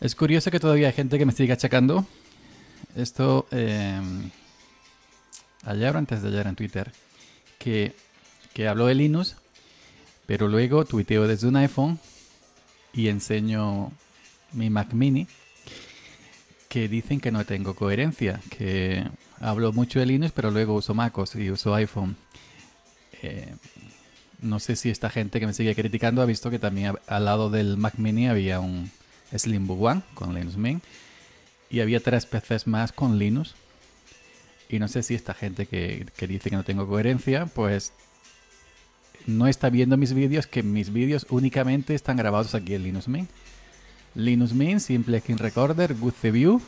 Es curioso que todavía hay gente que me siga achacando. Esto em, ayer o antes de ayer en Twitter, que, que hablo de Linux, pero luego tuiteo desde un iPhone y enseño mi Mac mini, que dicen que no tengo coherencia, que hablo mucho de Linux, pero luego uso MacOS y uso iPhone. Eh, no sé si esta gente que me sigue criticando ha visto que también al lado del Mac mini había un Slimbo One con Linux Mint. Y había tres PCs más con Linux. Y no sé si esta gente que, dice que no tengo coherencia, pues no está viendo mis vídeos, que mis vídeos únicamente están grabados aquí en Linux Mint. Linux Mint, Simple Skin Recorder, to View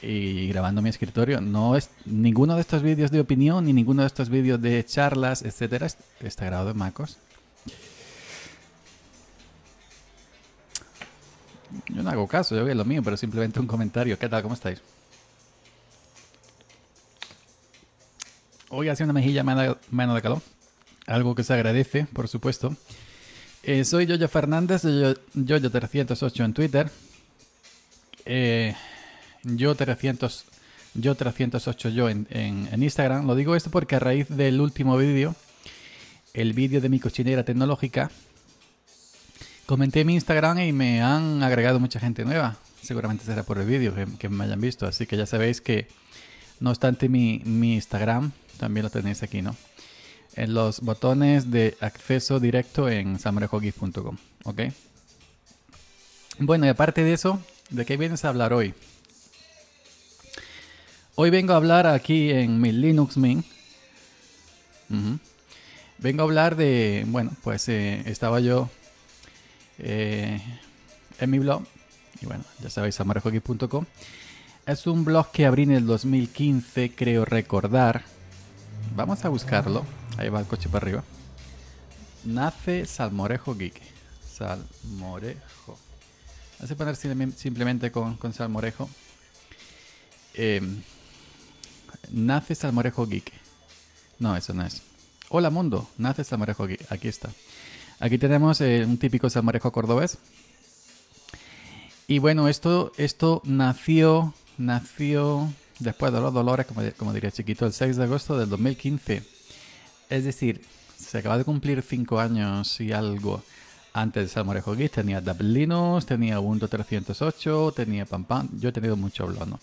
y grabando mi escritorio. No es ninguno de estos vídeos de opinión ni ninguno de estos vídeos de charlas, etcétera, está grabado en MacOS. Yo no hago caso, yo veo lo mío, pero simplemente un comentario. ¿Qué tal? ¿Cómo estáis? Hoy hace una mejilla mano de calor. Algo que se agradece, por supuesto. Eh, soy Yoyo Fernández, Yoyo308 en Twitter. Eh, yo 300 yo 308 yo en, en, Instagram. Lo digo esto porque a raíz del último vídeo, el vídeo de mi cochinera tecnológica, Comenté mi Instagram y me han agregado mucha gente nueva. Seguramente será por el vídeo que, me hayan visto. Así que ya sabéis que, no obstante, mi, Instagram también lo tenéis aquí, ¿no? En los botones de acceso directo en samurajogis.com, ¿ok? Bueno, y aparte de eso, ¿de qué vienes a hablar hoy? Hoy vengo a hablar aquí en mi Linux Mint. Vengo a hablar de, bueno, pues eh, estaba yo en eh, mi blog. Y bueno, ya sabéis, salmorejogeek.com Es un blog que abrí en el 2015, creo recordar. Vamos a buscarlo. Ahí va el coche para arriba. Nace Salmorejo Geek. Salmorejo. Hace poner simplemente con, con Salmorejo. Em, nace Salmorejo Geek. No, eso no es. Hola mundo, nace Salmorejo Geek. Aquí está. Aquí tenemos eh, un típico salmorejo cordobés. Y bueno, esto, esto nació, nació después de los dolores, como, como diría chiquito, el 6 de agosto del 2015. Es decir, se acaba de cumplir 5 años y algo antes de Salmorejo guis. tenía Dublinos, tenía Ubuntu 308, tenía Pam Pam. Yo he tenido mucho blono.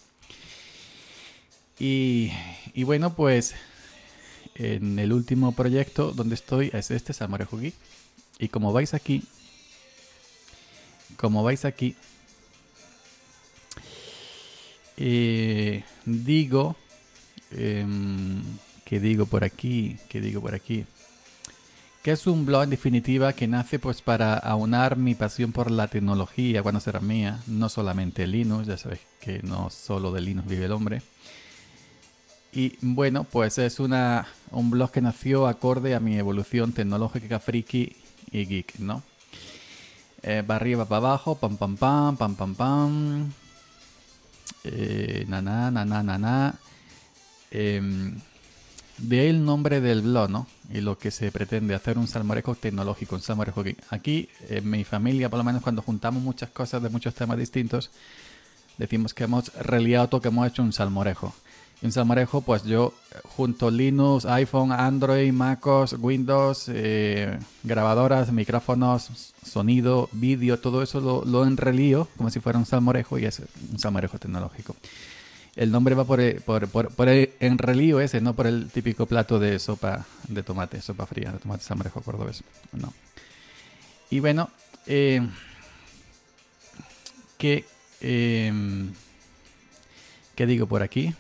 Y, y, bueno, pues en el último proyecto donde estoy es este Salmorejo guis. Y como vais aquí, como vais aquí, eh, digo, em, que digo por aquí, que digo por aquí, que es un blog en definitiva que nace pues para aunar mi pasión por la tecnología cuando será mía, no solamente Linux, ya sabéis que no solo de Linux vive el hombre. Y bueno, pues es una, un blog que nació acorde a mi evolución tecnológica friki y geek, ¿no? Eh, para arriba, para abajo, pam pam pam, pam pam pam. Eh, na na na na na. Em, ahí el nombre del blog, ¿no? Y lo que se pretende, hacer un salmorejo tecnológico, un salmorejo geek. Aquí, en mi familia, por lo menos cuando juntamos muchas cosas de muchos temas distintos, decimos que hemos reliado todo, que hemos hecho un salmorejo un Salmarejo, pues yo junto Linux, iPhone, Android, MacOS, Windows, eh, grabadoras, micrófonos, sonido, vídeo, todo eso lo, enrelío como si fuera un salmorejo y es un salmorejo tecnológico. El nombre va eh, por, el enrelío ese, no por el típico plato de sopa de tomate, sopa fría, de tomate salmorejo cordobés. No. Y bueno, eh, que... Em, ¿Qué digo por aquí?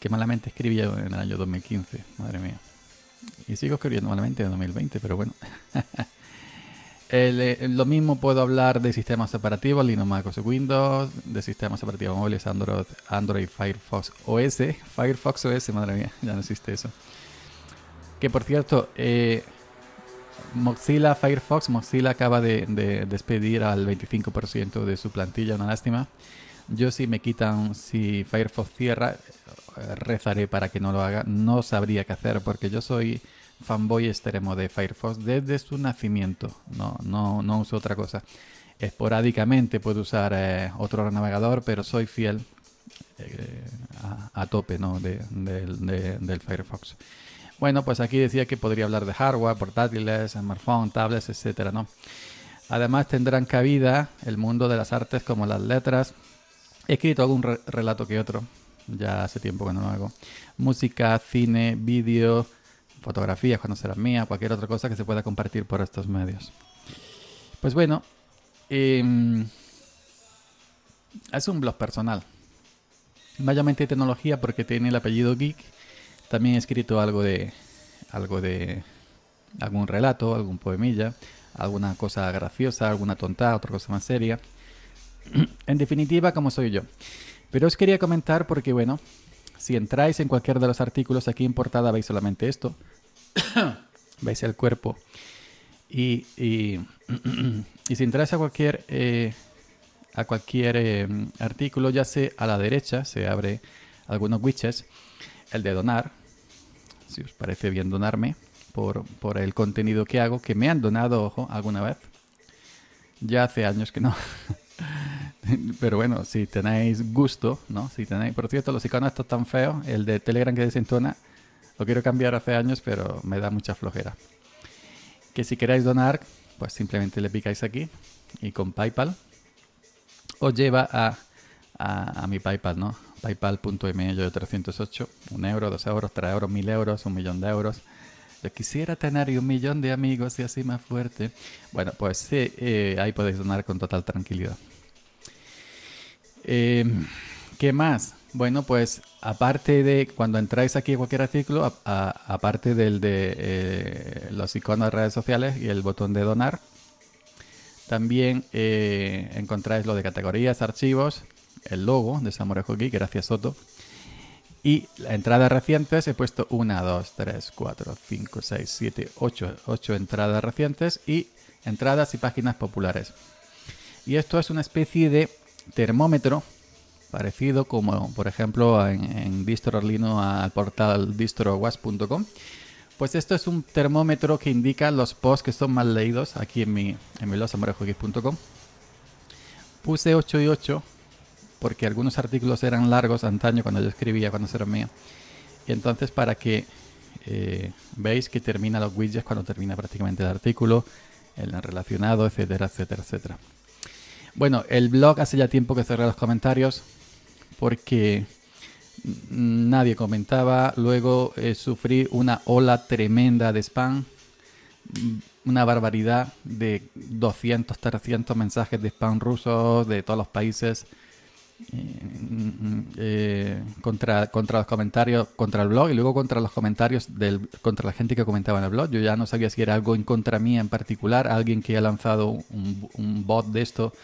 que malamente escribía en el año 2015, madre mía. Y sigo escribiendo malamente en 2020, pero bueno. Eh, lo mismo puedo hablar de sistemas operativos, Linux, MacOS, Windows, de sistemas operativos móviles, Android, Android, Firefox OS. Firefox OS, madre mía, ya no existe eso. Que por cierto, eh, Mozilla Firefox, Mozilla acaba de, de despedir al 25% de su plantilla, una lástima. Yo si me quitan, si Firefox cierra, eh, rezaré para que no lo haga. No sabría qué hacer porque yo soy fanboy extremo de Firefox desde su nacimiento. No, no, no uso otra cosa. Esporádicamente puedo usar eh, otro navegador, pero soy fiel eh, a, tope del Firefox. Bueno, pues aquí decía que podría hablar de hardware, portátiles, smartphone, tablets, etc. ¿no? Además tendrán cabida el mundo de las artes como las letras, He escrito algún relato que otro, ya hace tiempo que no lo hago. Música, cine, vídeo, fotografías cuando será mía, cualquier otra cosa que se pueda compartir por estos medios. Pues bueno, em, es un blog personal. Mayormente tecnología porque tiene el apellido geek. También he escrito algo de algo de algún relato, algún poemilla, alguna cosa graciosa, alguna tonta, otra cosa más seria. en definitiva, como soy yo. Pero os quería comentar porque, bueno, si entráis en cualquier de los artículos aquí en portada, veis solamente esto. veis el cuerpo. Y, si entráis a cualquier, eh, a cualquier eh, artículo, ya sé, a la derecha, se abre algunos widgets. El de donar, si os parece bien donarme por, por el contenido que hago, que me han donado, ojo, alguna vez. Ya hace años que no. Pero bueno, si tenéis gusto, ¿no? Si tenéis, por cierto, los iconos estos tan feos, el de Telegram que desentona, lo quiero cambiar hace años, pero me da mucha flojera. Que si queréis donar, pues simplemente le picáis aquí y con PayPal os lleva a, a, mi PayPal, ¿no? PayPal.me yo 308, un euro, 2 euros, 3 euros, 1000 euros, un millón de euros. Yo quisiera tener un millón de amigos y así más fuerte. Bueno, pues sí, eh, ahí podéis donar con total tranquilidad. Em, ¿Qué más? Bueno, pues aparte de cuando entráis aquí a cualquier artículo, aparte del de eh, los iconos de redes sociales y el botón de donar, también eh, encontráis lo de categorías, archivos, el logo de Samurai Hockey, gracias Soto, y entradas recientes he puesto 1, 2, 3, 4, 5, 6, 7, 8, 8 entradas recientes y entradas y páginas populares. Y esto es una especie de termómetro parecido como por ejemplo en, distro Arlino al portal distrowas.com. Pues esto es un termómetro que indica los posts que son más leídos aquí en mi en mi Puse 8 y 8 porque algunos artículos eran largos antaño cuando yo escribía, cuando eran míos. Y entonces para que eh, veis que termina los widgets cuando termina prácticamente el artículo, el relacionado, etcétera, etcétera, etcétera. Bueno, el blog hace ya tiempo que cerré los comentarios porque nadie comentaba. Luego eh, sufrí una ola tremenda de spam, una barbaridad de 200, 300 mensajes de spam rusos de todos los países eh, mm, mm, mm, eh, contra, contra los comentarios, contra el blog y luego contra los comentarios del, contra la gente que comentaba en el blog. Yo ya no sabía si era algo en contra mía en particular, alguien que ha lanzado un, bot de esto,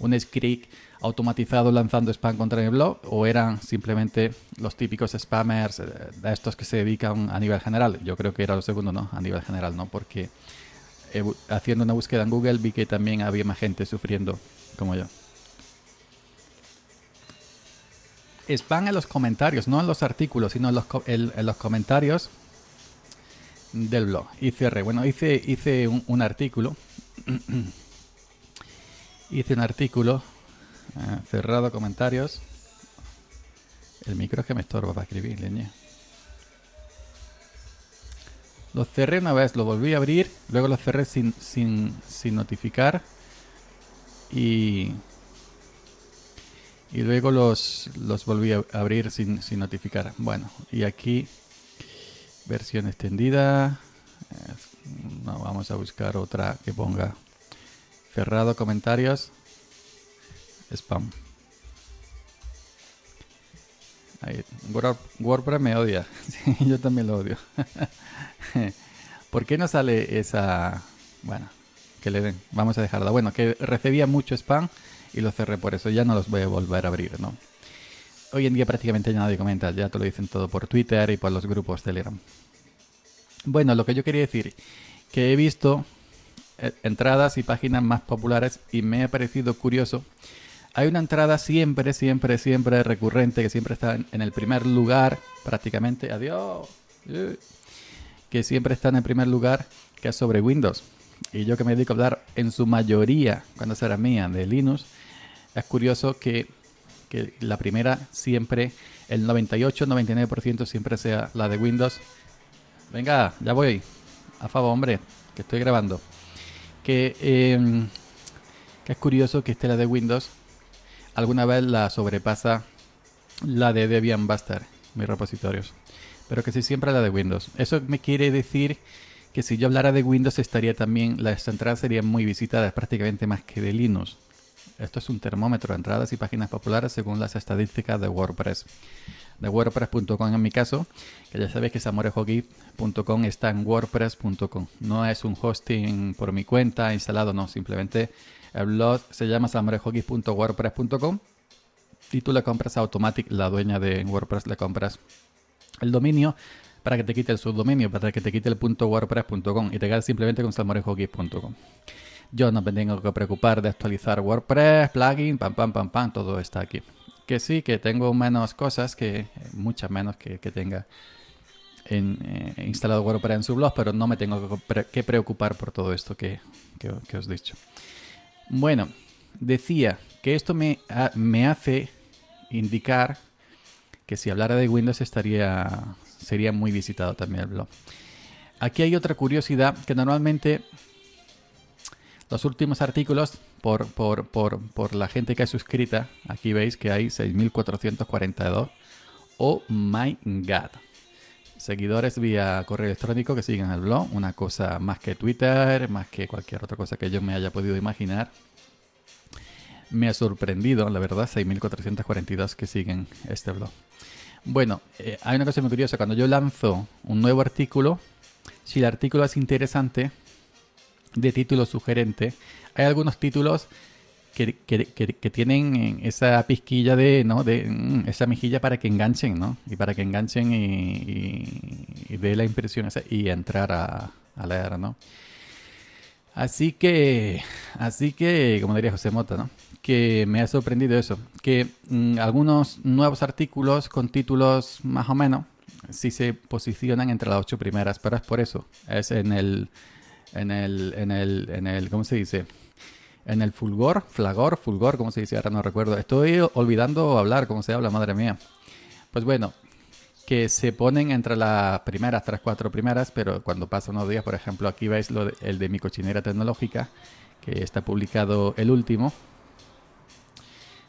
un script automatizado lanzando spam contra mi blog o eran simplemente los típicos spammers eh, de estos que se dedican a nivel general. Yo creo que era lo segundo, ¿no? A nivel general, ¿no? Porque haciendo una búsqueda en Google vi que también había más gente sufriendo como yo. es, en los comentarios, no en los artículos, sino en los, comentarios del blog. Y cierre. Bueno, hice, hice un, artículo. hice un artículo. Eh, cerrado comentarios. El micro es que me estorba para escribir, leña. Lo cerré una vez, lo volví a abrir, luego lo cerré sin, sin notificar. Y y luego los, los volví a abrir sin, notificar. Bueno, y aquí versión extendida. Eh, no, vamos a buscar otra que ponga cerrado comentarios. Spam. Ahí. WordPress me odia. yo también lo odio. ¿Por qué no sale esa... Bueno, que le den. Vamos a dejarla. Bueno, que recibía mucho spam y los cerré por eso. Ya no los voy a volver a abrir, ¿no? Hoy en día prácticamente ya nadie comenta, ya te lo dicen todo por Twitter y por los grupos Telegram. Bueno, lo que yo quería decir, que he visto eh, entradas y páginas más populares y me ha parecido curioso. Hay una entrada siempre, siempre, siempre recurrente que siempre está en el primer lugar, prácticamente. Adiós. Eh. Que siempre está en el primer lugar, que es sobre Windows. Y yo que me dedico a hablar en su mayoría, cuando se mía de Linux, es curioso que, la primera siempre, el 98-99% siempre sea la de Windows. Venga, ya voy. A favor, hombre, que estoy grabando. Que, em, que es curioso que esté la de Windows. Alguna vez la sobrepasa la de Debian Buster, mis repositorios. Pero que sí siempre la de Windows. Eso me quiere decir si yo hablara de Windows estaría también, las entradas serían muy visitadas, prácticamente más que de Linux. Esto es un termómetro de entradas y páginas populares según las estadísticas de WordPress. De WordPress.com en mi caso, que ya sabéis que samorehoggy.com está en WordPress.com. No es un hosting por mi cuenta instalado, no, simplemente el blog se llama samorehoggy.wordpress.com y tú compras Automatic, la dueña de WordPress, le compras el dominio para que te quite el subdominio, para que te quite el punto .wordpress.com y te quedes simplemente con salmorejogeek.com. Yo no me tengo que preocupar de actualizar WordPress, plugin, pam, pam, pam, pam, todo está aquí. Que sí, que tengo menos cosas, que eh, muchas menos que, tenga en, eh, instalado WordPress en su blog, pero no me tengo que preocupar por todo esto que, os he dicho. Bueno, decía que esto me, me hace indicar que si hablara de Windows estaría sería muy visitado también el blog. Aquí hay otra curiosidad que normalmente los últimos artículos por, por, por, por la gente que ha suscrita, aquí veis que hay 6.442. Oh my god. Seguidores vía correo electrónico que siguen el blog, una cosa más que Twitter, más que cualquier otra cosa que yo me haya podido imaginar me ha sorprendido, la verdad, 6.442 que siguen este blog. Bueno, eh, hay una cosa muy curiosa. Cuando yo lanzo un nuevo artículo, si el artículo es interesante, de título sugerente, hay algunos títulos que, que, que, tienen eh, esa pizquilla de, ¿no? De mm, esa mejilla para que enganchen, ¿no? Y para que enganchen y, y, dé la impresión y entrar a, a leer, ¿no? Así que, así que, como diría José Mota, ¿no? que me ha sorprendido eso, que mm, algunos nuevos artículos con títulos más o menos sí se posicionan entre las ocho primeras, pero es por eso, es en el, en el, en el, en el, ¿cómo se dice? En el fulgor, flagor, fulgor, ¿cómo se dice? Ahora no recuerdo. Estoy olvidando hablar, ¿cómo se habla? Madre mía. Pues bueno, que se ponen entre las primeras, tres, cuatro primeras, pero cuando pasan unos días, por ejemplo, aquí veis el de mi cochinera tecnológica, que está publicado el último,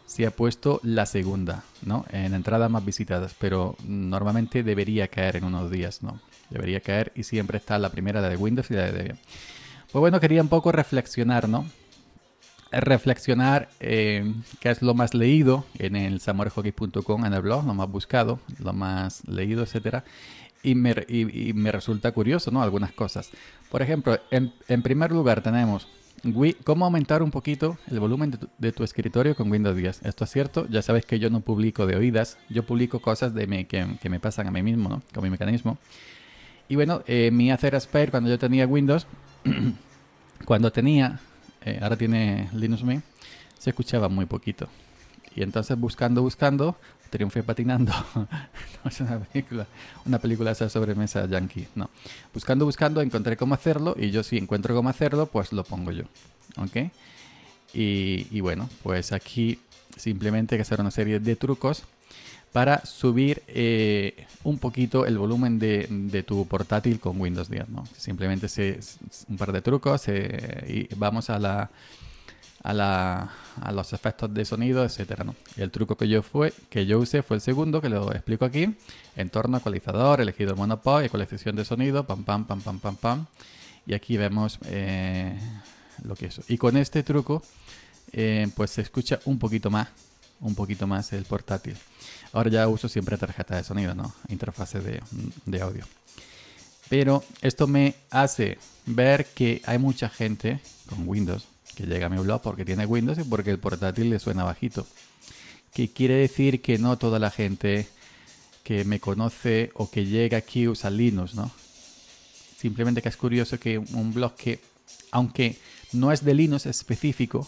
se ha puesto la segunda, ¿no? En entradas más visitadas, pero normalmente debería caer en unos días, ¿no? Debería caer y siempre está la primera, la de Windows y la de Debian. Pues bueno, quería un poco reflexionar, ¿no? Reflexionar eh, qué es lo más leído en el samuelhockey.com, en el blog, lo más buscado, lo más leído, etcétera. Y me, me resulta curioso, ¿no? Algunas cosas. Por ejemplo, en primer lugar tenemos cómo aumentar un poquito el volumen de tu, escritorio con Windows 10. Esto es cierto, ya sabes que yo no publico de oídas, yo publico cosas de que, me pasan a mí mismo, Con mi mecanismo. Y bueno, eh, mi Acer Aspire cuando yo tenía Windows, cuando tenía, eh, ahora tiene Linux Mint, se escuchaba muy poquito. Y entonces buscando, buscando, triunfe patinando. no es una película, una película esa sobremesa yankee, no. Buscando, buscando, encontré cómo hacerlo y yo si encuentro cómo hacerlo, pues lo pongo yo. ¿Ok? Y, bueno, pues aquí simplemente hay que hacer una serie de trucos para subir eh, un poquito el volumen de, tu portátil con Windows 10. ¿no? Simplemente se, un par de trucos eh, y vamos a la a, los efectos de sonido, etcétera. el truco que yo, fue, que yo usé fue el segundo, que lo explico aquí. Entorno, ecualizador, elegido monopod, ecualización de sonido, pam, pam, pam, pam, pam, pam. Y aquí vemos eh, lo que es. Y con este truco, eh, pues se escucha un poquito más, un poquito más el portátil. Ahora ya uso siempre tarjeta de sonido, ¿no? Interfase de audio. Pero esto me hace ver que hay mucha gente con Windows que llega a mi blog porque tiene Windows y porque el portátil le suena bajito. Que quiere decir que no toda la gente que me conoce o que llega aquí usa Linux, ¿no? Simplemente que es curioso que un blog que, aunque no es de Linux específico,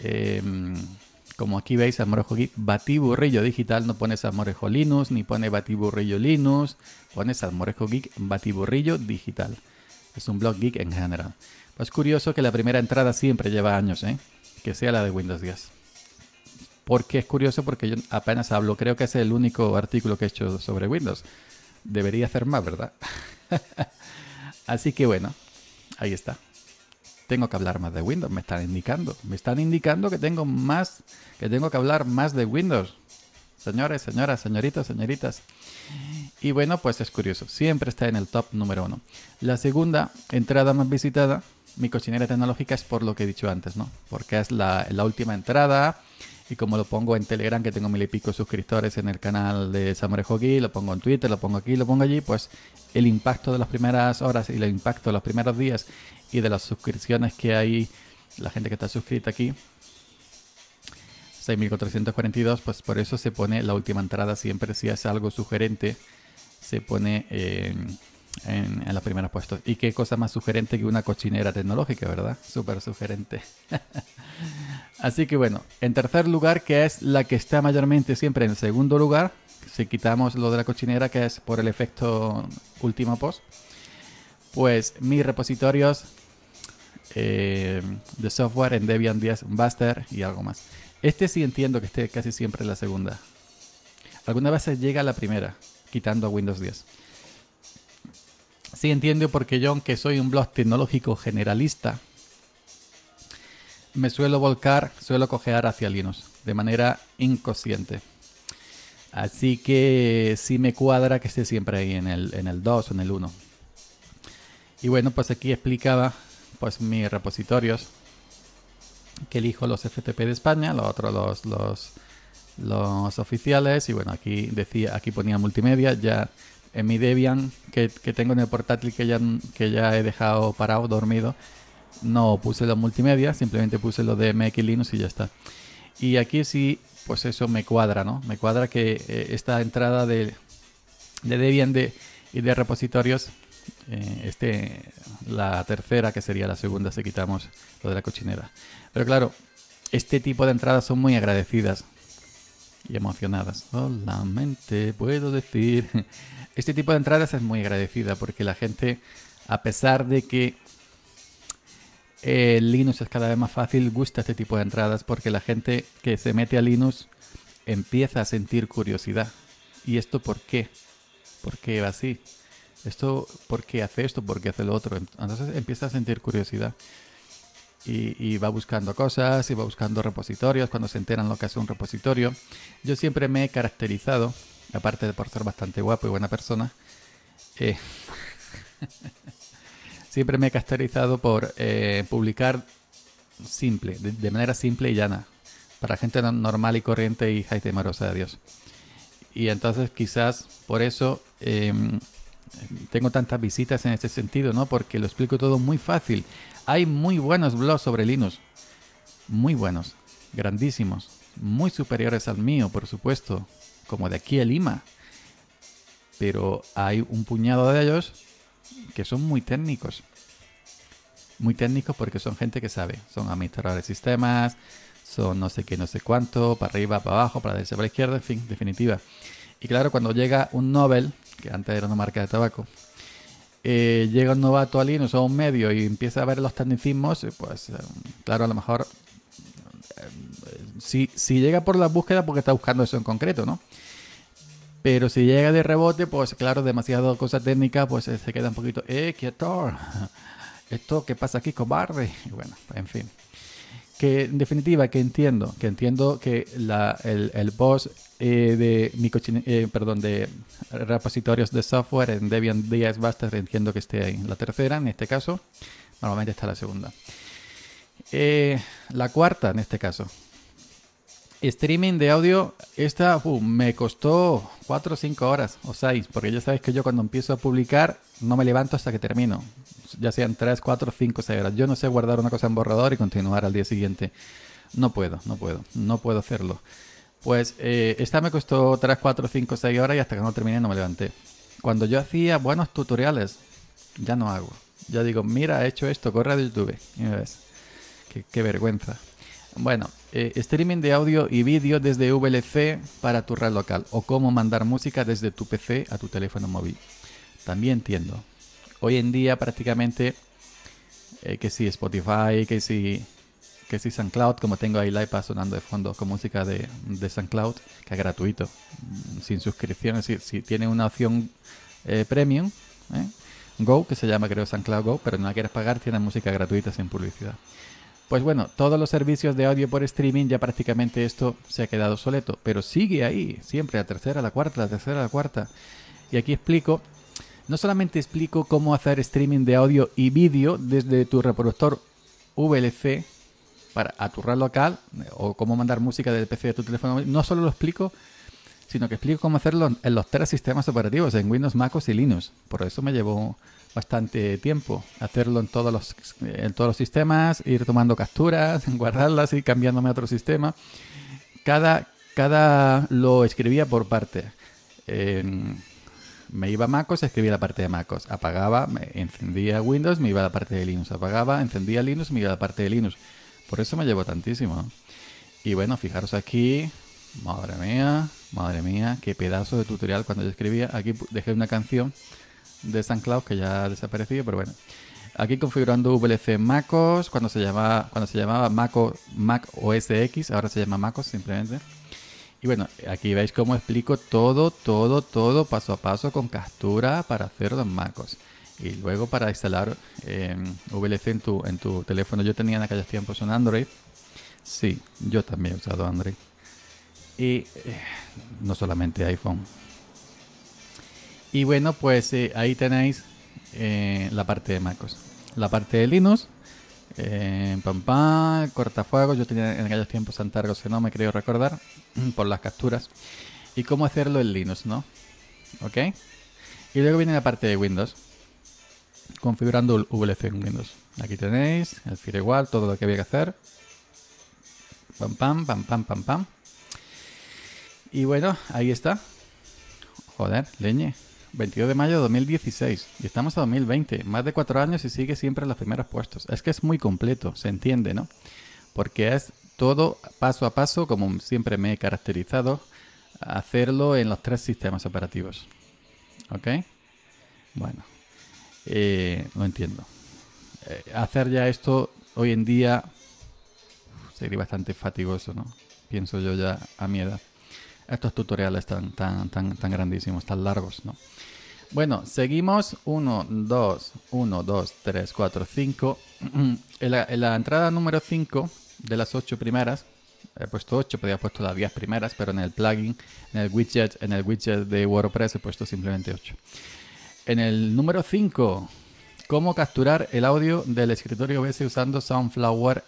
em, como aquí veis, Geek Batiburrillo Digital no pone Salmorejo Linux, ni pone Batiburrillo Linux, pone Amorejo Geek Batiburrillo Digital. Es un blog geek en general. Es curioso que la primera entrada siempre lleva años, ¿eh? Que sea la de Windows 10. Porque es curioso porque yo apenas hablo, creo que es el único artículo que he hecho sobre Windows. Debería hacer más, ¿verdad? Así que bueno, ahí está. Tengo que hablar más de Windows, me están indicando. Me están indicando que tengo más, que tengo que hablar más de Windows. Señores, señoras, señoritos, señoritas. Y bueno, pues es curioso. Siempre está en el top número uno. La segunda entrada más visitada mi cocinera tecnológica es por lo que he dicho antes, ¿no? Porque es la, última entrada y como lo pongo en Telegram, que tengo mil y pico suscriptores en el canal de Samurai Hockey, lo pongo en Twitter, lo pongo aquí, lo pongo allí, pues el impacto de las primeras horas y el impacto de los primeros días y de las suscripciones que hay, la gente que está suscrita aquí, 6.442, pues por eso se pone la última entrada siempre, si es algo sugerente, se pone... Eh, en, los primeros puestos. Y qué cosa más sugerente que una cochinera tecnológica, ¿verdad? Súper sugerente. Así que bueno, en tercer lugar, que es la que está mayormente siempre en segundo lugar, si quitamos lo de la cochinera, que es por el efecto último post, pues mis repositorios eh, de software en Debian 10, Buster y algo más. Este sí entiendo que esté casi siempre en la segunda. Algunas veces llega a la primera, quitando a Windows 10. Sí, entiendo porque yo, aunque soy un blog tecnológico generalista, me suelo volcar, suelo cojear hacia Linux de manera inconsciente. Así que sí me cuadra que esté siempre ahí en el, en el 2 o en el 1. Y bueno, pues aquí explicaba pues mis repositorios que elijo los FTP de España, los otros los, los, los oficiales y bueno, aquí decía, aquí ponía multimedia, ya en mi Debian que, tengo en el portátil que ya, que ya he dejado parado, dormido, no puse los multimedia, simplemente puse lo de y Linux y ya está. Y aquí sí, pues eso me cuadra, ¿no? Me cuadra que eh, esta entrada de, Debian de, y de repositorios, eh, este, la tercera, que sería la segunda, si quitamos lo de la cochinera. Pero claro, este tipo de entradas son muy agradecidas y emocionadas. Solamente puedo decir. Este tipo de entradas es muy agradecida porque la gente, a pesar de que eh, Linux es cada vez más fácil, gusta este tipo de entradas porque la gente que se mete a Linux empieza a sentir curiosidad. ¿Y esto por qué? ¿Por qué va así? ¿Esto porque hace esto? porque hace lo otro? Entonces empieza a sentir curiosidad. Y, va buscando cosas y va buscando repositorios cuando se enteran lo que hace un repositorio. Yo siempre me he caracterizado, aparte de por ser bastante guapo y buena persona, eh, siempre me he caracterizado por eh, publicar simple, de, manera simple y llana, para gente normal y corriente y hay temerosa de Dios. Y entonces quizás por eso em, tengo tantas visitas en este sentido, ¿no? Porque lo explico todo muy fácil hay muy buenos blogs sobre Linux. Muy buenos. Grandísimos. Muy superiores al mío, por supuesto. Como de aquí a Lima. Pero hay un puñado de ellos que son muy técnicos. Muy técnicos porque son gente que sabe. Son administradores de sistemas. Son no sé qué, no sé cuánto. Para arriba, para abajo, para derecha, para izquierda. En fin, definitiva. Y claro, cuando llega un Nobel, que antes era una marca de tabaco, eh, llega un novato al o un medio y empieza a ver los tecnicismos, eh, pues eh, claro, a lo mejor si, llega por la búsqueda porque está buscando eso en concreto, ¿no? Pero si llega de rebote, pues claro, demasiadas cosas técnicas, pues se queda un poquito, ¡eh, quieto! ¿Esto qué pasa aquí, cobarde? Y bueno, en fin que en definitiva que entiendo, que entiendo que el, el, boss eh, de mi eh, de repositorios de software en Debian Diaz Buster entiendo que esté ahí. La tercera, en este caso, normalmente está la segunda. Eh, la cuarta, en este caso. Streaming de audio, esta uh, me costó 4 o 5 horas o 6, porque ya sabéis que yo cuando empiezo a publicar no me levanto hasta que termino ya sean 3, 4, 5 6 horas Yo no sé guardar una cosa en borrador y continuar al día siguiente. No puedo, no puedo, no puedo hacerlo. Pues eh, esta me costó 3, 4, 5, 6 horas y hasta que no terminé no me levanté. Cuando yo hacía buenos tutoriales, ya no hago. Ya digo, mira, he hecho esto, corre de YouTube. Y me ves. Qué, vergüenza. Bueno, eh, streaming de audio y vídeo desde VLC para tu red local o cómo mandar música desde tu PC a tu teléfono móvil. También entiendo hoy en día prácticamente eh, que si Spotify, que si sí, que SoundCloud, como tengo ahí la iPad sonando de fondo con música de, de SoundCloud, que es gratuito, mm, sin suscripción, si, si tiene una opción eh, premium, ¿eh? Go, que se llama creo SoundCloud Go, pero no la quieres pagar, tiene música gratuita sin publicidad. Pues bueno, todos los servicios de audio por streaming ya prácticamente esto se ha quedado obsoleto, pero sigue ahí, siempre, la tercera, la cuarta, la tercera, la cuarta. Y aquí explico no solamente explico cómo hacer streaming de audio y vídeo desde tu reproductor VLC para a tu red local eh, o cómo mandar música del PC a tu teléfono, no solo lo explico, sino que explico cómo hacerlo en los tres sistemas operativos, en Windows, MacOS y Linux. Por eso me llevó bastante tiempo hacerlo en todos los, en todos los sistemas, ir tomando capturas, guardarlas y cambiándome a otro sistema. Cada, cada lo escribía por parte. Em, me iba MacOS, escribía la parte de MacOS, apagaba, me encendía Windows, me iba a la parte de Linux, apagaba, encendía Linux, me iba a la parte de Linux. Por eso me llevó tantísimo. Y bueno, fijaros aquí, madre mía, madre mía, qué pedazo de tutorial cuando yo escribía. Aquí dejé una canción de San Claus que ya ha desaparecido, pero bueno. Aquí configurando VLC MacOS, cuando se llamaba, cuando se llamaba Mac, Mac OS X, ahora se llama MacOS simplemente. Y bueno, aquí veis cómo explico todo, todo, todo paso a paso con captura para hacer los macos. Y luego para instalar eh, em, VLC en tu, en tu teléfono. Yo tenía en aquellos tiempos un Android. Sí, yo también he usado Android. Y eh, no solamente iPhone. Y bueno, pues eh, ahí tenéis eh, la parte de macos. La parte de Linux pam, eh, pam, cortafuegos. Yo tenía en aquellos tiempos Antargo, si no me creo recordar, por las capturas. Y cómo hacerlo en Linux, ¿no? ¿Ok? Y luego viene la parte de Windows. Configurando VLC en Windows. Aquí tenéis el firewall, todo lo que había que hacer. Pam, pam, pam, pam, pam, pam. Y bueno, ahí está. Joder, leñe. 22 de mayo de 2016 y estamos a 2020, más de cuatro años y sigue siempre en los primeros puestos. Es que es muy completo, se entiende, ¿no? Porque es todo paso a paso, como siempre me he caracterizado, hacerlo en los tres sistemas operativos. ¿Ok? Bueno, eh, no entiendo. Eh, hacer ya esto hoy en día sería bastante fatigoso, ¿no? Pienso yo ya a mi edad estos tutoriales tan, tan, tan, tan grandísimos, tan largos, ¿no? Bueno, seguimos. 1, 2, 1, 2, 3, 4, 5. En la, entrada número 5 de las 8 primeras, he puesto 8, podía haber puesto las 10 primeras, pero en el plugin, en el widget, en el widget de WordPress he puesto simplemente 8. En el número 5, cómo capturar el audio del escritorio OBS usando Soundflower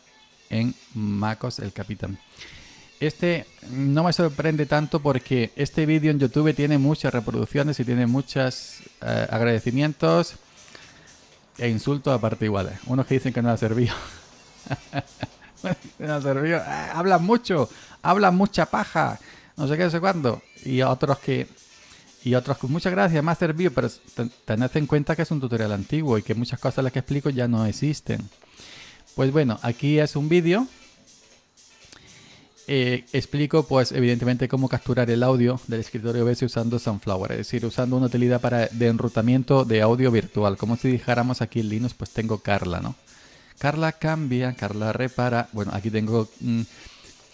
en MacOS el Capitán. Este no me sorprende tanto porque este vídeo en YouTube tiene muchas reproducciones y tiene muchos eh, agradecimientos e insultos aparte iguales. Unos que dicen que no ha servido. no eh, hablan mucho, hablan mucha paja, no sé qué, no sé cuándo. Y otros que y otros con muchas gracias, más servido, pero tened en cuenta que es un tutorial antiguo y que muchas cosas las que explico ya no existen. Pues bueno, aquí es un vídeo eh, explico, pues, evidentemente, cómo capturar el audio del escritorio BC usando Sunflower, es decir, usando una utilidad para de enrutamiento de audio virtual. Como si dijéramos aquí en Linux, pues tengo Carla, ¿no? Carla cambia, Carla repara. Bueno, aquí tengo mm,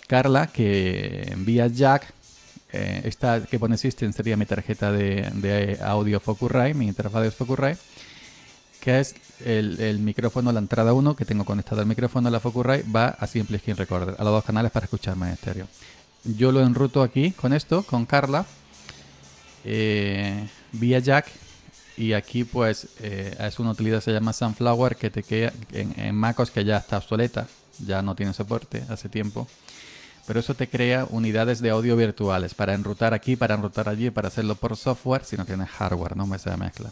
Carla que envía Jack. Eh, esta que pone System sería mi tarjeta de, de audio Focusrite, mi interfaz de Focusrite que es el, micrófono, la entrada 1 que tengo conectado al micrófono de la Focusrite, va a Simple Skin Recorder, a los dos canales para escucharme en estéreo. Yo lo enruto aquí con esto, con Carla, eh, vía jack, y aquí pues eh, es una utilidad se llama Sunflower que te queda en, MacOS que ya está obsoleta, ya no tiene soporte hace tiempo pero eso te crea unidades de audio virtuales para enrutar aquí, para enrutar allí, para hacerlo por software si no tienes hardware, no me sea mezcla.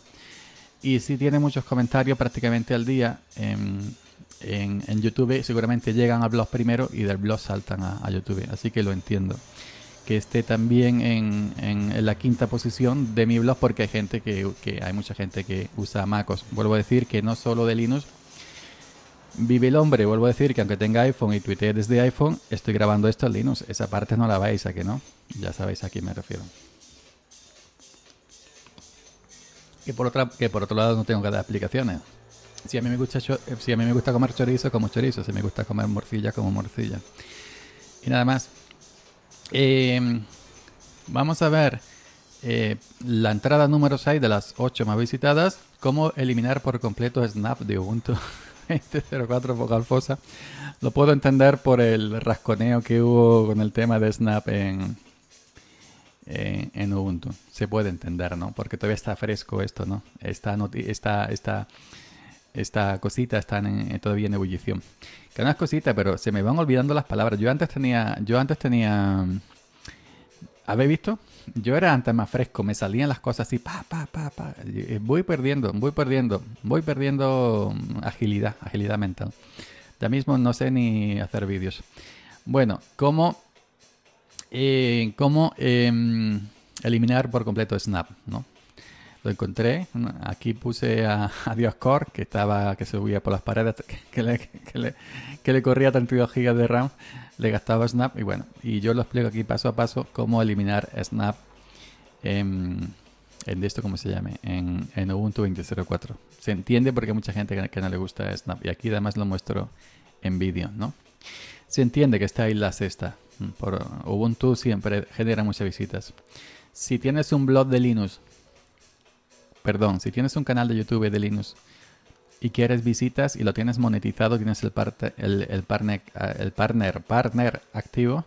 Y si tiene muchos comentarios prácticamente al día en, YouTube, seguramente llegan al blog primero y del blog saltan a, YouTube. Así que lo entiendo. Que esté también en, la quinta posición de mi blog porque hay gente que, que hay mucha gente que usa MacOS. Vuelvo a decir que no solo de Linux, Vive el hombre, vuelvo a decir que aunque tenga iPhone y tuitee desde iPhone, estoy grabando esto en Linux. Esa parte no la vais, ¿a que no? Ya sabéis a quién me refiero. Que por, otra, que por otro lado no tengo que dar explicaciones. Si a, mí me gusta, eh, si a mí me gusta comer chorizo, como chorizo. Si me gusta comer morcilla, como morcilla. Y nada más. Em, vamos a ver eh, la entrada número 6 de las 8 más visitadas. Cómo eliminar por completo Snap de Ubuntu 20.04 Focal Fosa. Lo puedo entender por el rasconeo que hubo con el tema de Snap en, eh, en Ubuntu. Se puede entender, ¿no? Porque todavía está fresco esto, ¿no? Esta, esta, esta, esta cosita está en, todavía en ebullición. Que no es cosita, pero se me van olvidando las palabras. Yo antes tenía... Yo antes tenía... ¿Habéis visto? Yo era antes más fresco, me salían las cosas así, eh, Voy perdiendo, voy perdiendo, voy perdiendo agilidad, agilidad mental. Ya mismo no sé ni hacer vídeos. Bueno, como en eh, cómo em, eliminar por completo Snap, ¿no? Lo encontré, aquí puse a, a que estaba, que se subía por las paredes, que, le, corría 32 GB de RAM, le gastaba Snap, y bueno, y yo lo explico aquí paso a paso cómo eliminar Snap en, esto, como se llame, en, en Ubuntu 20.04. Se entiende porque hay mucha gente que, no le gusta Snap, y aquí además lo muestro en vídeo, ¿no? se entiende que está ahí la cesta. Mm, por Ubuntu siempre genera muchas visitas. Si tienes un blog de Linux, perdón, si tienes un canal de YouTube de Linux y quieres visitas y lo tienes monetizado, tienes el, parte, el, partner, ah, el partner, partner activo,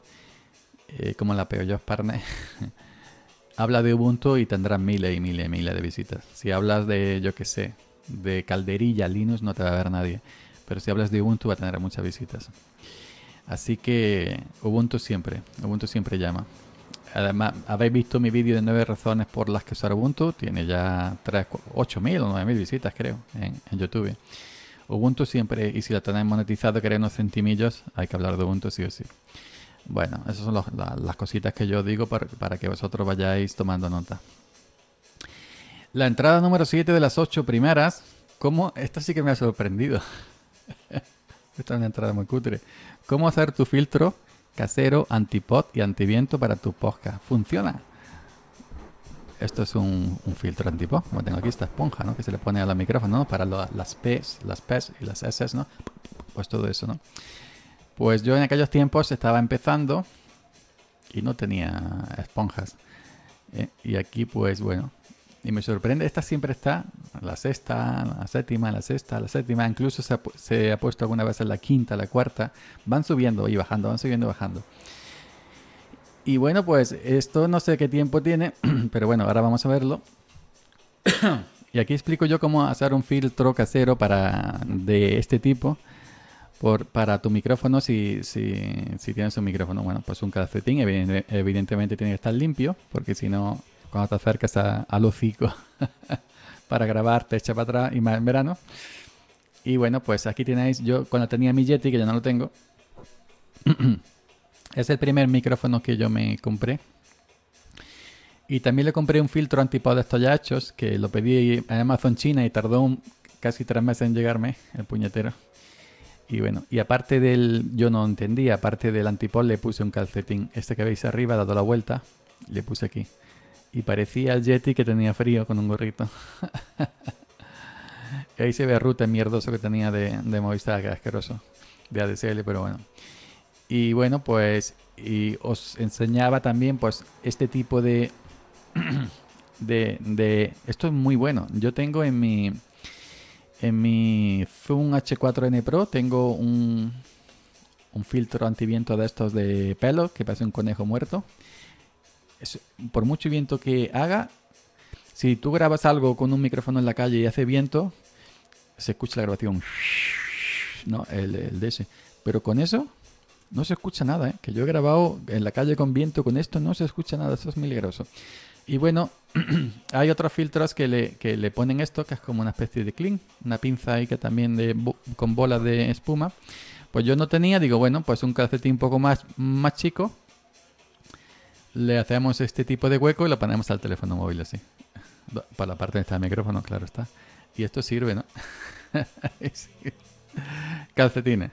eh, como la peo yo, partner, habla de Ubuntu y tendrás miles y miles y miles de visitas. Si hablas de, yo qué sé, de calderilla Linux, no te va a ver nadie. Pero si hablas de Ubuntu va a tener muchas visitas. Así que Ubuntu siempre, Ubuntu siempre llama. Además, habéis visto mi vídeo de 9 razones por las que usar Ubuntu. Tiene ya 8.000 o 9.000 visitas, creo, en, YouTube. Ubuntu siempre, y si la tenéis monetizado, queréis unos centimillos, hay que hablar de Ubuntu sí o sí. Bueno, esas son las cositas que yo digo para, para que vosotros vayáis tomando nota. La entrada número 7 de las 8 primeras, como esta sí que me ha sorprendido. Esta es una entrada muy cutre. ¿Cómo hacer tu filtro casero, antipod y antiviento para tu posca Funciona. Esto es un, filtro antipod, como tengo aquí esta esponja, ¿no? Que se le pone a la micrófono Para las P's, las P's y las S's, ¿no? Pues todo eso, ¿no? Pues yo en aquellos tiempos estaba empezando y no tenía esponjas. ¿eh? Y aquí, pues bueno, y me sorprende, esta siempre está, la sexta, la séptima, la sexta, la séptima, incluso se ha, puesto alguna vez en la quinta, la cuarta, van subiendo y bajando, van subiendo y bajando. Y bueno, pues esto no sé qué tiempo tiene, pero bueno, ahora vamos a verlo. y aquí explico yo cómo hacer un filtro casero para, de este tipo. Por, para tu micrófono, si, si, tienes un micrófono, bueno, pues un calcetín evidentemente tiene que estar limpio, porque si no cuando te acercas a, al hocico para grabar, te echa para atrás y más en verano. Y bueno, pues aquí tenéis, yo cuando tenía mi Yeti, que ya no lo tengo, es el primer micrófono que yo me compré. Y también le compré un filtro antipod de estos ya que lo pedí en Amazon China y tardó casi tres meses en llegarme, el puñetero. Y bueno, y aparte del, yo no entendía, aparte del antipod le puse un calcetín. Este que veis arriba, dado la vuelta, le puse aquí y parecía el Yeti que tenía frío con un gorrito. ahí se ve Ruta mierdoso que tenía de, de Movistar, que asqueroso, de ADCL, pero bueno. Y bueno, pues y os enseñaba también pues este tipo de, de, de... Esto es muy bueno. Yo tengo en mi... En mi Zoom H4N Pro tengo un, un filtro antiviento de estos de pelo que parece un conejo muerto por mucho viento que haga, si tú grabas algo con un micrófono en la calle y hace viento, se escucha la grabación. No, el, el Pero con eso no se escucha nada, ¿eh? que yo he grabado en la calle con viento, con esto no se escucha nada, eso es milagroso. Y bueno, hay otros filtros que le, ponen esto, que es como una especie de clean, una pinza ahí que también con bolas de espuma. Pues yo no tenía, digo, bueno, pues un calcetín un poco más, más chico, le hacemos este tipo de hueco y lo ponemos al teléfono móvil así. Para la parte de este micrófono, claro está. Y esto sirve, ¿no? calcetines.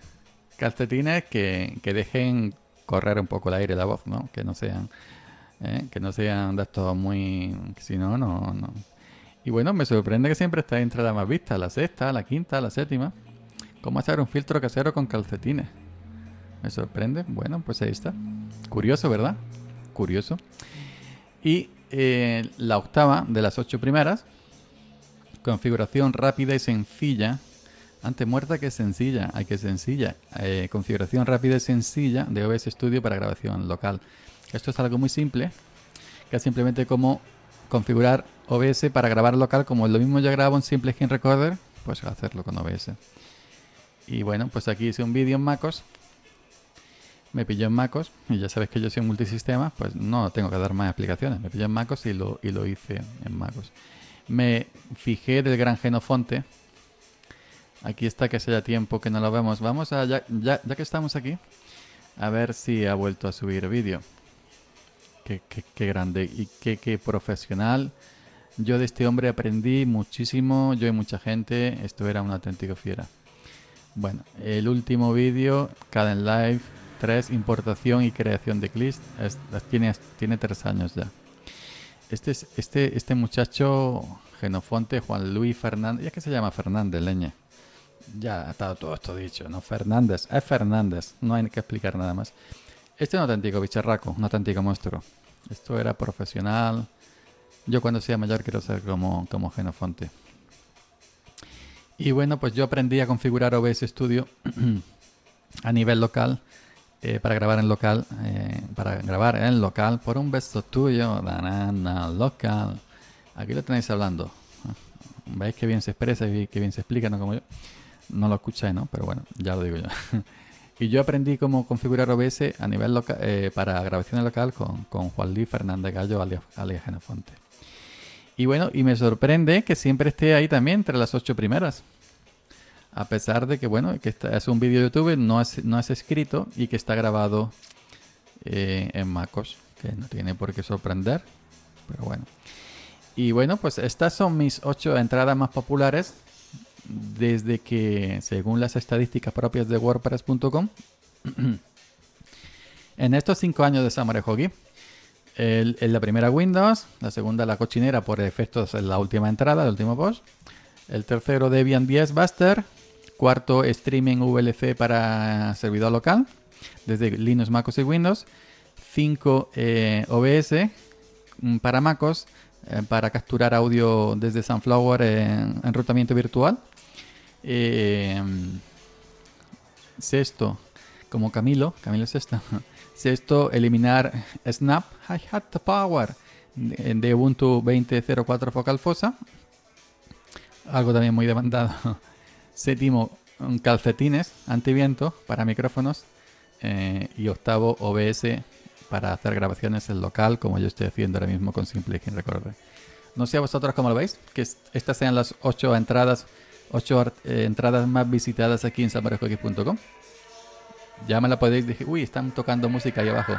Calcetines que, dejen correr un poco el aire la voz, ¿no? Que no sean, ¿eh? que no sean de estos muy... Si no, no, no. Y bueno, me sorprende que siempre está entre las más vistas, la sexta, la quinta, la séptima. ¿Cómo hacer un filtro casero con calcetines? Me sorprende. Bueno, pues ahí está. Curioso, ¿verdad? curioso. Y eh, la octava de las ocho primeras, configuración rápida y sencilla. Antes muerta que sencilla, hay que sencilla. Eh, configuración rápida y sencilla de OBS Studio para grabación local. Esto es algo muy simple, que es simplemente como configurar OBS para grabar local, como lo mismo ya grabo en Simple Skin Recorder, pues hacerlo con OBS. Y bueno, pues aquí hice un vídeo en MacOS me pilló en MacOS y ya sabes que yo soy un multisistema, pues no tengo que dar más aplicaciones Me pilló en MacOS y lo, y lo hice en MacOS. Me fijé del gran genofonte. Aquí está, que sea tiempo que no lo vemos. Vamos a, ya, que estamos aquí, a ver si ha vuelto a subir vídeo. Qué, grande y qué, qué profesional. Yo de este hombre aprendí muchísimo, yo y mucha gente. Esto era una auténtica fiera. Bueno, el último vídeo, Caden Live, 3. Importación y creación de clips. tiene, tiene tres años ya. Este, es, este, este muchacho, Genofonte, Juan Luis Fernández, ya que se llama Fernández, leña. Ya ha estado todo esto dicho, ¿no? Fernández, es Fernández, no hay que explicar nada más. Este es un auténtico bicharraco, un auténtico monstruo. Esto era profesional. Yo cuando sea mayor quiero ser como, como Genofonte. Y bueno, pues yo aprendí a configurar OBS Studio a nivel local eh, para grabar en local, eh, para grabar en local por un beso tuyo, danana local. Aquí lo tenéis hablando. Veis que bien se expresa y que bien se explica, no como yo. No lo escucháis, ¿no? Pero bueno, ya lo digo yo. y yo aprendí cómo configurar OBS a nivel local, eh, para grabación en local con, con Juan Luis Fernández Gallo, alias, alias Y bueno, y me sorprende que siempre esté ahí también entre las ocho primeras a pesar de que, bueno, que es un vídeo de YouTube, no es, no es escrito y que está grabado eh, en MacOS, que no tiene por qué sorprender, pero bueno. Y bueno, pues estas son mis ocho entradas más populares desde que, según las estadísticas propias de WordPress.com, en estos cinco años de Samurai Hockey, el, la primera Windows, la segunda la cochinera por efectos es la última entrada, el último post, el tercero Debian 10 Buster, Cuarto, streaming VLC para servidor local desde Linux, MacOS y Windows. 5. Eh, OBS mm, para MacOS eh, para capturar audio desde Sunflower en, enrutamiento virtual. Em, sexto, como Camilo, Camilo sexto. Sexto, eliminar Snap had hat Power eh, de Ubuntu 20.04 Focal Fossa. Algo también muy demandado. Séptimo, calcetines antiviento para micrófonos. Eh, y octavo, OBS para hacer grabaciones en local, como yo estoy haciendo ahora mismo con Simple Game No sé a vosotros cómo lo veis, que estas sean las ocho entradas, ocho eh, entradas más visitadas aquí en samaroscoquis.com. Ya me la podéis decir, uy, están tocando música ahí abajo.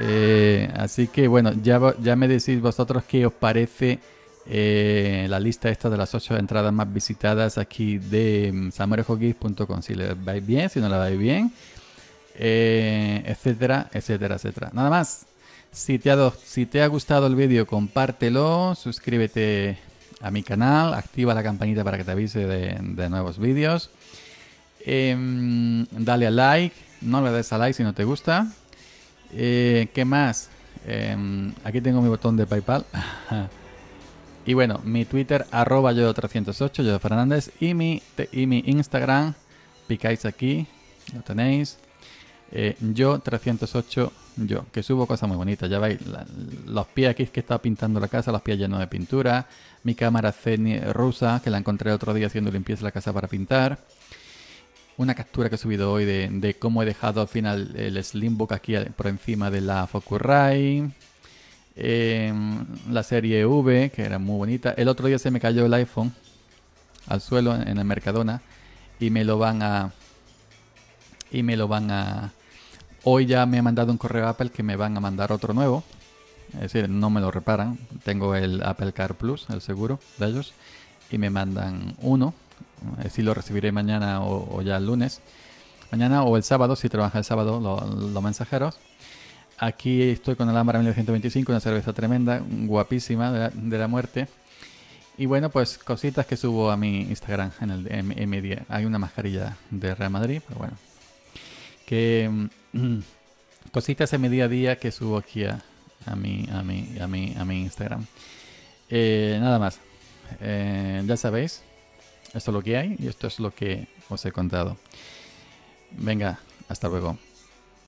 Eh, así que bueno, ya, ya me decís vosotros qué os parece eh, la lista esta de las ocho entradas más visitadas aquí de mm, samuelhoggies.com. Si le vais bien, si no la vais bien, eh, etcétera, etcétera, etcétera. Nada más. Si te, ha, si te ha gustado el vídeo, compártelo, suscríbete a mi canal, activa la campanita para que te avise de, nuevos vídeos. Em, dale a like, no le des a like si no te gusta. Eh, ¿Qué más? Em, aquí tengo mi botón de PayPal. Y bueno, mi Twitter, arroba yo 308 de Fernández, y mi, mi Instagram, picáis aquí, lo tenéis, eh, yo 308 yo, que subo cosas muy bonitas, ya veis, los pies aquí que está pintando la casa, los pies llenos de pintura, mi cámara Zeni rusa, que la encontré otro día haciendo limpieza de la casa para pintar, una captura que he subido hoy de, de cómo he dejado al final el Slimbook aquí por encima de la Focusrite, Em, la serie V, que era muy bonita. El otro día se me cayó el iPhone al suelo en el Mercadona y me lo van a... Y me lo van a... Hoy ya me ha mandado un correo Apple que me van a mandar otro nuevo. Es decir, no me lo reparan. Tengo el Apple Car Plus, el seguro de ellos. Y me mandan uno. Eh, si lo recibiré mañana o, ya el lunes. Mañana o el sábado, si trabaja el sábado los mensajeros. Aquí estoy con Alhambra 1925, una cerveza tremenda, guapísima, de la, muerte. Y bueno, pues cositas que subo a mi Instagram en, el, en, Hay una mascarilla de Real Madrid, pero bueno. Que mm, cositas en mi día a día que subo aquí a, mi, a, mi, a, mi, a mi Instagram. Eh, nada más. Eh, ya sabéis, esto es lo que hay y esto es lo que os he contado. Venga, hasta luego.